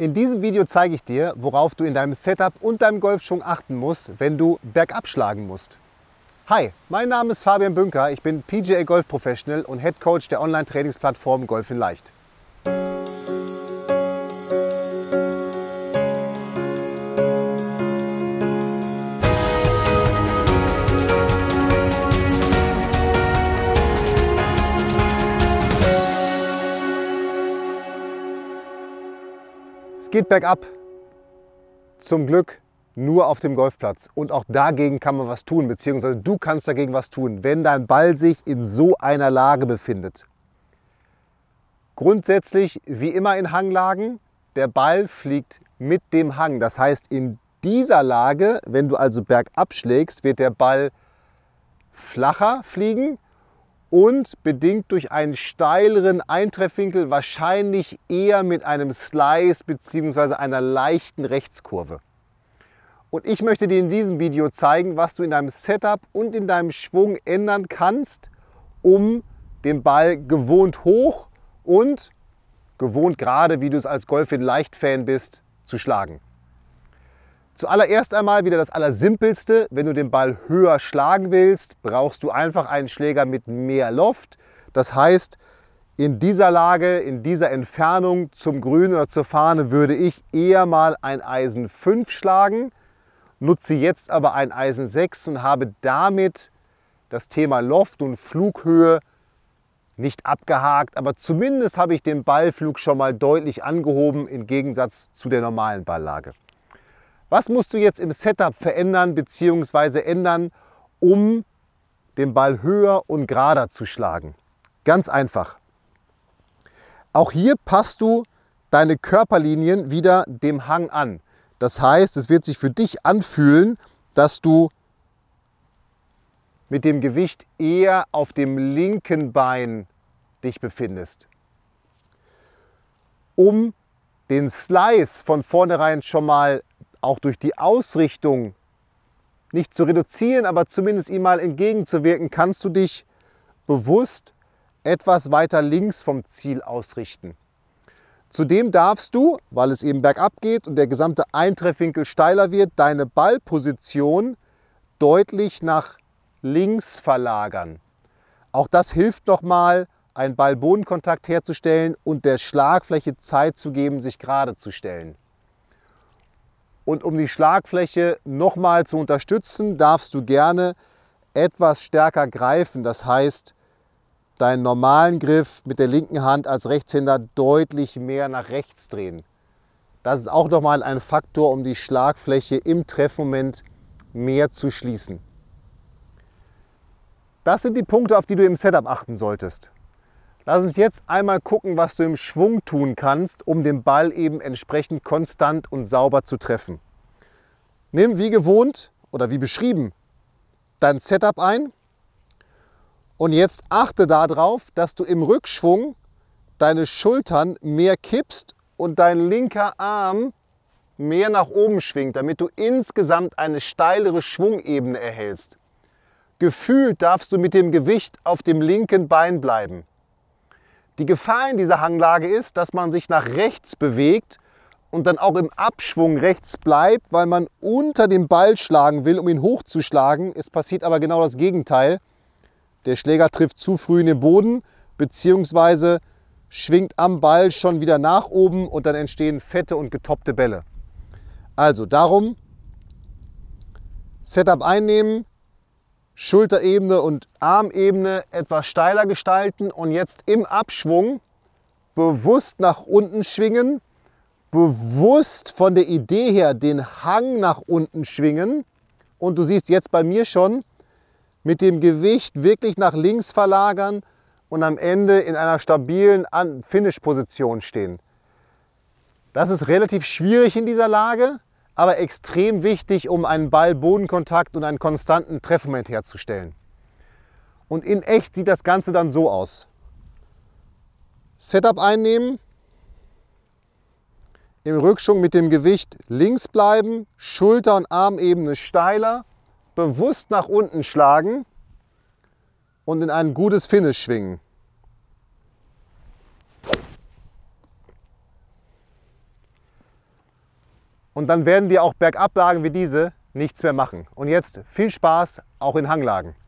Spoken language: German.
In diesem Video zeige ich dir, worauf du in deinem Setup und deinem Golfschwung achten musst, wenn du bergab schlagen musst. Hi, mein Name ist Fabian Bünker, ich bin PGA Golf Professional und Head Coach der Online-Trainingsplattform Golf in Leicht. Es geht bergab. Zum Glück nur auf dem Golfplatz. Und auch dagegen kann man was tun, beziehungsweise du kannst dagegen was tun, wenn dein Ball sich in so einer Lage befindet. Grundsätzlich, wie immer in Hanglagen, der Ball fliegt mit dem Hang. Das heißt, in dieser Lage, wenn du also bergab schlägst, wird der Ball flacher fliegen und bedingt durch einen steileren Eintreffwinkel wahrscheinlich eher mit einem Slice bzw. einer leichten Rechtskurve. Und ich möchte dir in diesem Video zeigen, was du in deinem Setup und in deinem Schwung ändern kannst, um den Ball gewohnt hoch und gewohnt gerade, wie du es als Golfin-Leicht-Fan bist, zu schlagen. Zuallererst einmal wieder das Allersimpelste. Wenn du den Ball höher schlagen willst, brauchst du einfach einen Schläger mit mehr Loft. Das heißt, in dieser Lage, in dieser Entfernung zum Grün oder zur Fahne würde ich eher mal ein Eisen 5 schlagen, nutze jetzt aber ein Eisen 6 und habe damit das Thema Loft und Flughöhe nicht abgehakt, aber zumindest habe ich den Ballflug schon mal deutlich angehoben im Gegensatz zu der normalen Balllage. Was musst du jetzt im Setup verändern bzw. ändern, um den Ball höher und gerader zu schlagen? Ganz einfach. Auch hier passt du deine Körperlinien wieder dem Hang an. Das heißt, es wird sich für dich anfühlen, dass du mit dem Gewicht eher auf dem linken Bein dich befindest. Um den Slice von vornherein schon mal auch durch die Ausrichtung nicht zu reduzieren, aber zumindest ihm mal entgegenzuwirken, kannst du dich bewusst etwas weiter links vom Ziel ausrichten. Zudem darfst du, weil es eben bergab geht und der gesamte Eintreffwinkel steiler wird, deine Ballposition deutlich nach links verlagern. Auch das hilft nochmal, einen Ball-Bodenkontakt herzustellen und der Schlagfläche Zeit zu geben, sich gerade zu stellen. Und um die Schlagfläche nochmal zu unterstützen, darfst du gerne etwas stärker greifen. Das heißt, deinen normalen Griff mit der linken Hand als Rechtshänder deutlich mehr nach rechts drehen. Das ist auch nochmal ein Faktor, um die Schlagfläche im Treffmoment mehr zu schließen. Das sind die Punkte, auf die du im Setup achten solltest. Lass uns jetzt einmal gucken, was du im Schwung tun kannst, um den Ball eben entsprechend konstant und sauber zu treffen. Nimm wie gewohnt oder wie beschrieben dein Setup ein und jetzt achte darauf, dass du im Rückschwung deine Schultern mehr kippst und dein linker Arm mehr nach oben schwingt, damit du insgesamt eine steilere Schwungebene erhältst. Gefühlt darfst du mit dem Gewicht auf dem linken Bein bleiben. Die Gefahr in dieser Hanglage ist, dass man sich nach rechts bewegt und dann auch im Abschwung rechts bleibt, weil man unter dem Ball schlagen will, um ihn hochzuschlagen. Es passiert aber genau das Gegenteil. Der Schläger trifft zu früh in den Boden bzw. schwingt am Ball schon wieder nach oben und dann entstehen fette und getoppte Bälle. Also darum Setup einnehmen, Schulterebene und Armebene etwas steiler gestalten und jetzt im Abschwung bewusst nach unten schwingen, bewusst von der Idee her den Hang nach unten schwingen. Und du siehst jetzt bei mir schon, mit dem Gewicht wirklich nach links verlagern und am Ende in einer stabilen Finish-Position stehen. Das ist relativ schwierig in dieser Lage, aber extrem wichtig, um einen Ball-Bodenkontakt und einen konstanten Treffmoment herzustellen. Und in echt sieht das Ganze dann so aus. Setup einnehmen, im Rückschwung mit dem Gewicht links bleiben, Schulter- und Armebene steiler, bewusst nach unten schlagen und in ein gutes Finish schwingen. und dann werden dir auch Bergablagen wie diese nichts mehr machen. Und jetzt viel Spaß auch in Hanglagen.